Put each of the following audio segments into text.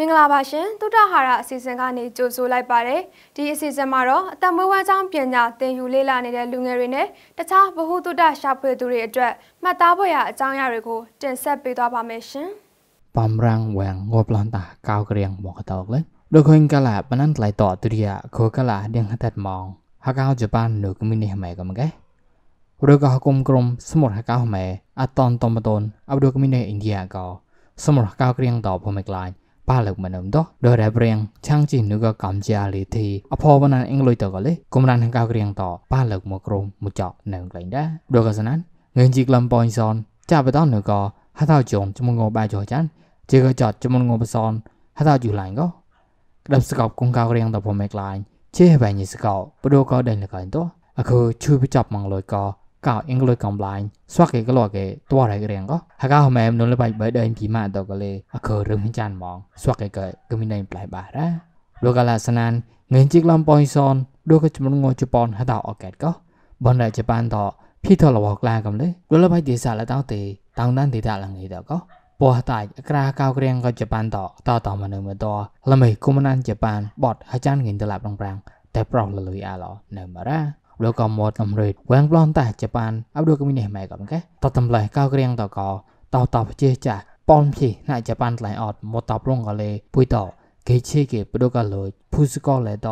မင်္ဂလာပါရှင်တုဒ္ဒဟာရအစီအစဉ်ကနေကြိုဆိုလိုက်ပါတယ်ဒီအစီအစဉ်မှာတော့အသက်မွေးဝမ်းကြောင်းပညာသင်ယူလေ့လာနေတဲ့လူငယ်တွေနဲ့တခြားဗဟုသုတရှာဖွေသူတွေအတွက်မှတ်သားဖွယ်ရာအကြောင်းအရာတွေကိုတင်ဆက်ပေးသွားပါမယ်ရှင်ပမ်ရန်ဝမ်ငေါပလန်တာကောက်ကရီယံဘောကတောက်လေဒိုခွင်ကလာပနန်တလိုက်တော့တူရီယာခိုကလာဒင်းဟတ်တ်မောင်ဟာကောဂျပန်နုကမီနီဟမဲကမကဲရကဟကုမ်ကရမ်စမောဟကောဟမဲအတန်တမတန်အဘဒုကမီနီအိန္ဒိယကောစမောဟကောက်ကရီယံတော့ဖမဲကလိုင်း palagmanamdo do rabreng changchi nuga kamja le thi aphawanan engloi to gale kumran hang ka kriang to palag mo krom mu chok nang lain da do ka sanan ngen chi klam point son cha ba don nuga ha tao jong chum ngo ba jo chan chi ka chot chum ngo ba son ha tao ju lain go đập sọ cọc cùng cao riêng tập hôm mai lại chế bài như sọ bữa đồ có đây là cái đó à cứ chui bị chọc bằng lời cò កោអង់គ្លេសកំឡាញ់ស្វាក់គេក្លោគេតរហើយរៀងកោហកោម៉ែមនុលបៃបៃដេញពីម៉ាតកលេអករឹងចានហ្មងស្វាក់គេកែគឺមានណៃប្លែបារ៉ាលោកកាលាសណានងេជីកឡំប៉យសនដូចជំនងជប៉ុនហតអកេតកោបណ្ដាជប៉ុនតភីតលវក្លាកំលេលោកលបៃទីសាឡតោទេតោងដានទីតាលងៃតកោពោះតាច់អក្រាកោក្រៀងក៏ជប៉ុនតតតមកនៅមើតលំឯគុំណានជប៉ុនបតអាចារ្យងិនតឡាប់ក្នុងប្រាំងតែប្រោះលលុយអាឡនៅមរ៉ាលោកកំមត់អំរេតវែងប្លន់តែជប៉ុនអាប់ដូចមីនេះម៉ែកំកែតតំលេះកៅក្រៀងតកតតបជាចាប៉នភីណាជប៉ុនថ្លៃអត់មកតបរងកលេពុយតគេឈីគេបដូកលូចភូសកលេត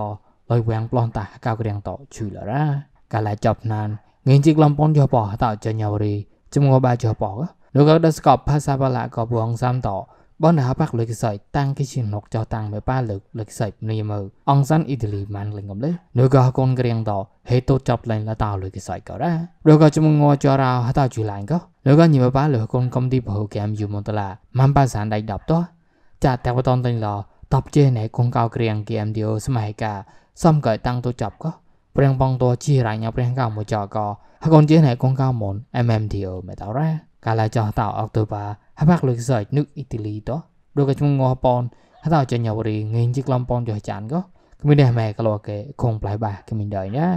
លុយវែងប្លន់តែកៅក្រៀងតជឺលរ៉ាកាលាចប់ណានងេងជីកលំពនយោបតចញ្ញាវរីចងបាយោបលោកដស្កបភាសាបលាក៏បងសាំតបណ្ដាបាក់លុយកសៃតាំងគីជាណុកចោតាំងមេប៉ាលឹកលុយកសៃនីមើអងសាន់អ៊ីតលីម៉ានលិងកំលេនៅកោកូនក្រៀងតហេតូចាប់លែងលតាលុយកសៃក៏ដែររកជំងងចរោហតាជូឡាញក៏រកញីមេប៉ាលុកូនកំទីបហូកាមយូមន្តឡាម៉ាំប៉ាសានដៃដាប់តចាតែបតនតេងឡតបជេណែកងកោក្រៀងគីអមឌីអូសមហេកាសំកតាំងតូចាប់ក៏ព្រៀងបងតជារាញ់ព្រៀងកោមចកហកូនជេណែកងកោមុន MMDO មេតរ៉ាកាលចោះតោអុកតូបាហបាក់លុយសៃនឹកអ៊ីតាលីតោដូចកជងងោប៉នហតោចាញ់វរីងេងជីក្លំប៉នចោះចានក៏គមីដែរម៉ែក្លោកេគងប្លៃបាគមីដែរណា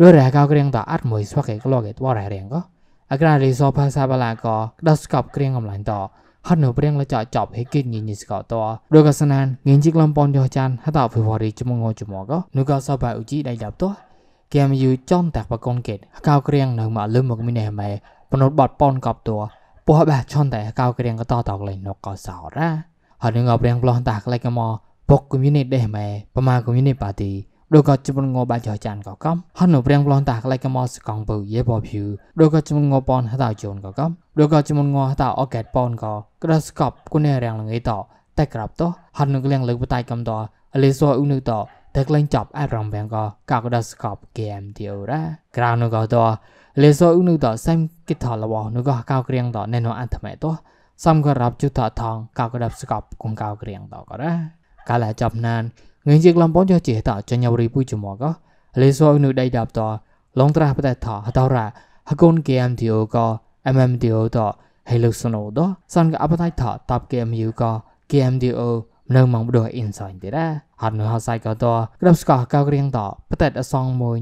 លុយរ៉ាកោក្រៀងតោអាត់មួយស្វកេក្លោកេតវរ៉ារៀងក៏អក្រារីសោភាសាបាឡាក៏ដស្កប់ក្រៀងអំឡាញ់តោហត់នៅព្រៀងលចោចប់ហេគិតញញិស្កតោដូចកសណានងេងជីក្លំប៉នចោះចានហតោភវរីជមងោជមងក៏នោះក៏សបាអ៊ូជីដៃដាប់តោគែមយូចំតាក់បកុនកេតកោក្រៀងនៅមកលឹមមកមីដែរម៉ែปนดบอดปอนกับตัวปัวแบบชนแต่ก้าวเกรียงก็ต่อตอกเลยนกก็สาวร่าหาดึงเอาเรียงปลอนตากเลยก็มอពកកុំយូនីតដែរម៉ែប្រមាកុំយូនីតបាទីដូចក៏ជំងបាច់ចរចានកកហនរៀងប្លន់តាក្លៃកមសកងបើយេបភីដូចក៏ជំងបនហតាជូនកកដូចក៏ជំងហតាអូកេតបនក៏ក្រាស្កប់គុនរៀងលងៃតតែក្រាប់តហននឹងលៀងលើបតៃកំតអលីសវអ៊ុនតតែក្លែងចប់អរំវាំងក៏កកដស្កប់ហ្គេមទីអូរ៉ាក្រៅនោះក៏តលេសអ៊ុនុតសាំគិតថលវនោះក៏កៅក្រៀងតណេណូអន្តមេតសំក៏រាប់ជុតថងកកដស្កប់គងកៅក្រៀងតក៏រ៉ាកាលាចប់ណានងឿជាក្លំបងចចេះតចញរីពុជមកក៏លេសអ៊ុនុដៃដាប់តឡងត្រាស់បតែថហតរ៉ាហកូនហ្គេមទីអូក៏ MMDO តហេលូសណូតសាំក៏អបតៃថតបហ្គេមយូក៏ GMDO នៅម៉ងបដោះអ៊ីនសៃទៀតណាហត់នៅហត់សៃក៏តក្រាប់ស្កោះកៅរៀងតបតែអសងមួយ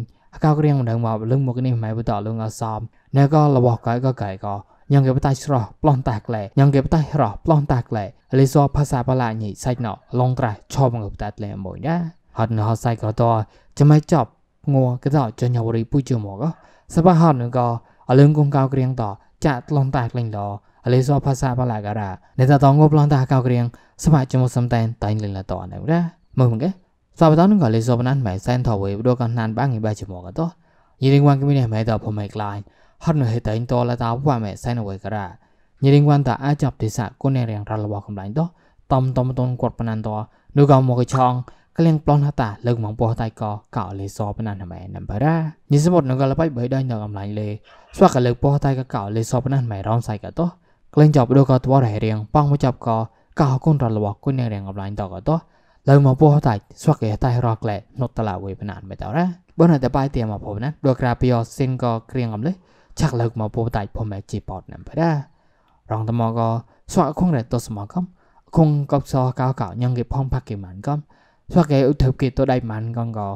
កៅរៀងនៅមកលឹងមកនេះម៉ែបតលងអសំនៅក៏របស់កែក៏កែក៏ញងគេបតៃស្រស់ប្លន់តាក់លែញងគេបតៃរស់ប្លន់តាក់លែលីសោភាសាបលាញីសៃណោឡងត្រាស់ឈប់ មកបតាត់លែមួយណាហត់នៅហត់សៃក៏តចាំមិនចប់ងัวក៏តចញ្ញវរីពុជមកសបហត់នៅក៏អលឹងកងកៅរៀងតចាក់ប្លន់តាក់លែងឡោអលីសោភាសាបលាការ៉ានេតតងប់ឡងតាកោក្រៀងសបាចមសំតែនតៃលិលតនៅរ៉ាមើមកែសបតនងលីសោបណានម៉ៃសែនថវេដូកណានបាងីបាចមកតយីរិងវ៉ាងគមីនេម៉ៃតផមៃក្លាញ់ហត់នៅហេតៃតលតាវ៉ាម៉ៃសែនអវេការ៉ាញីរិងវ៉ាងតាអាចប់ទេសាកូនរៀងរលបកំឡាញ់តតំតំតនគាត់បណានតនោះក៏មកឆងក្លៀងប្លន់ហតាលើកមកពោះតៃកកោលេសបណានម៉ែណាំបារ៉ាញីសមុទ្រនងលបៃបៃដៃនៅកំឡាញ់លេស្វាក់កលើកពោះតៃកកោលេសបណានម៉ែរំសៃកតោក្លែងចប់ដូចក៏ទោះរែរៀងប៉ងមកចប់ក៏កោគុនរលវគុននឹងរៀងអបឡាញតក៏ទោះលើមកពោះតាច់ស្វកេតៃរកលែនុតឡាវេបណានមិនតរ៉ាបើនៅតែបាយទៀមកពោណាដូចក្រាពីអសិនក៏គ្រៀងអំលេឆាក់លើកមកពោះតាច់ភមែជីប៉តណាំបដារងតមកក៏ស្វកគុងរែតសមកំគុងកបសកោកោញងគេផងផាក់គេមិនកំស្វកេឧទ្ធគេតដៃមិនកំក៏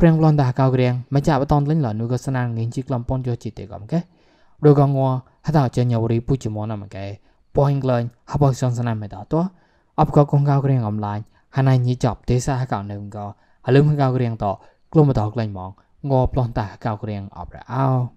ព្រៀងលនតាកោគ្រៀងមិនចាប់បតនលេងលនុក៏ស្នាងងេងជីក្លំប៉ុនយោជីទេកំកែ rogangwa hata che nyawri puchi mona ma kai point learn hapa son sana me da to ap ko kong ka kreng om lai hana nyi chop te sa ka nem ko alum ka kreng to klum ta klai mong ngo plon ta ka kreng op ra ao